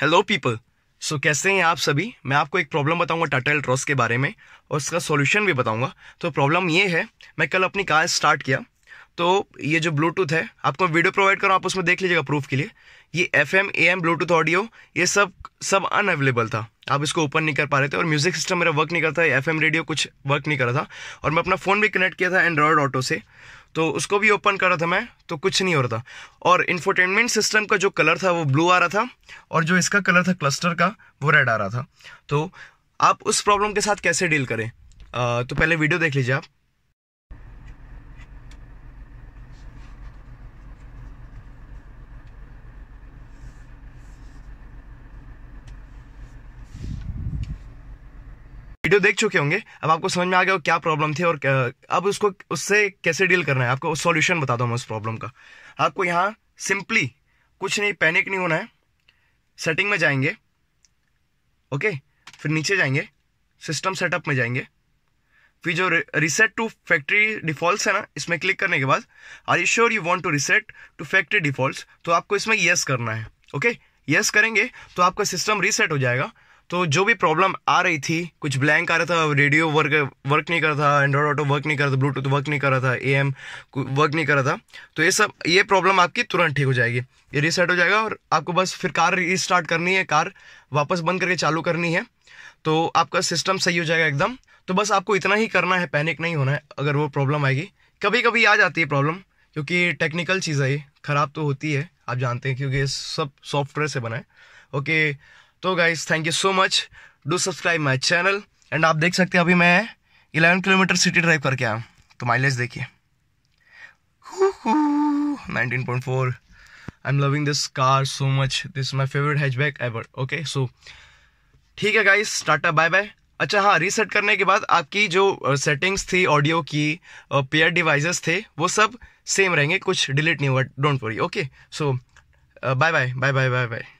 Hello people so कैसे हैं आप सभी मैं आपको एक प्रॉब्लम बताऊंगा टाटा एल्ट्रॉस के बारे में और उसका सॉल्यूशन भी बताऊंगा तो प्रॉब्लम ये है मैं कल अपनी कार स्टार्ट किया तो ये जो ब्लूटूथ है आपको वीडियो प्रोवाइड करूँ आप उसमें देख लीजिएगा प्रूफ के लिए ये F M M Bluetooth audio ये सब सब अनअवेलेबल था आप इसको ओपन नहीं कर पा रहे थे और म्यूज़िक सिस्टम मेरा वर्क नहीं करता था एफ रेडियो कुछ वर्क नहीं कर रहा था और मैं अपना फ़ोन भी कनेक्ट किया था एंड्रॉयड ऑटो से तो उसको भी ओपन कर रहा था मैं तो कुछ नहीं हो रहा था और इन्फोटेनमेंट सिस्टम का जो कलर था वो ब्लू आ रहा था और जो इसका कलर था क्लस्टर का वो रेड आ रहा था तो आप उस प्रॉब्लम के साथ कैसे डील करें आ, तो पहले वीडियो देख लीजिए आप वीडियो देख चुके होंगे अब आपको समझ में आ गया क्या प्रॉब्लम थी और अब उसको उससे कैसे डील करना है आपको सॉल्यूशन बता हूँ मैं उस प्रॉब्लम का आपको यहाँ सिंपली कुछ नहीं पैनिक नहीं होना है सेटिंग में जाएंगे ओके फिर नीचे जाएंगे सिस्टम सेटअप में जाएंगे फिर जो रिसेट टू फैक्ट्री डिफॉल्ट है ना इसमें क्लिक करने के बाद are you sure you want to reset to factory default तो आपको इसमें येस करना है ओके okay? येस करेंगे तो आपका सिस्टम रीसेट हो जाएगा तो जो भी प्रॉब्लम आ रही थी कुछ ब्लैंक आ रहा था रेडियो वर्क वर्क नहीं कर रहा था एंड्रॉयड ऑटो वर्क नहीं कर रहा था ब्लूटूथ वर्क नहीं कर रहा था ए एम वर्क नहीं कर रहा था तो ये सब ये प्रॉब्लम आपकी तुरंत ठीक हो जाएगी ये रीसेट हो जाएगा और आपको बस फिर कार रीस्टार्ट करनी है कार वापस बंद करके चालू करनी है तो आपका सिस्टम सही हो जाएगा एकदम तो बस आपको इतना ही करना है पैनिक नहीं होना है अगर वो प्रॉब्लम आएगी कभी कभी आ जाती है प्रॉब्लम क्योंकि टेक्निकल चीज़ है ये ख़राब तो होती है आप जानते हैं क्योंकि ये सब सॉफ्टवेयर से बना है ओके तो guys thank you so much do subscribe my channel and आप देख सकते हैं अभी मैं इलेवन किलोमीटर सिटी ड्राइव करके आया तो माइलेज देखिए nineteen point four I am loving this car so much this my favourite hatchback ever okay so ठीक है गाइज टाटा बाय बाय अच्छा हाँ रीसेट करने के बाद आपकी जो सेटिंग्स थी ऑडियो की पेयर डिवाइसेस थे वो सब सेम रहेंगे कुछ डिलीट नहीं हुआ don't worry okay so bye bye bye bye bye bye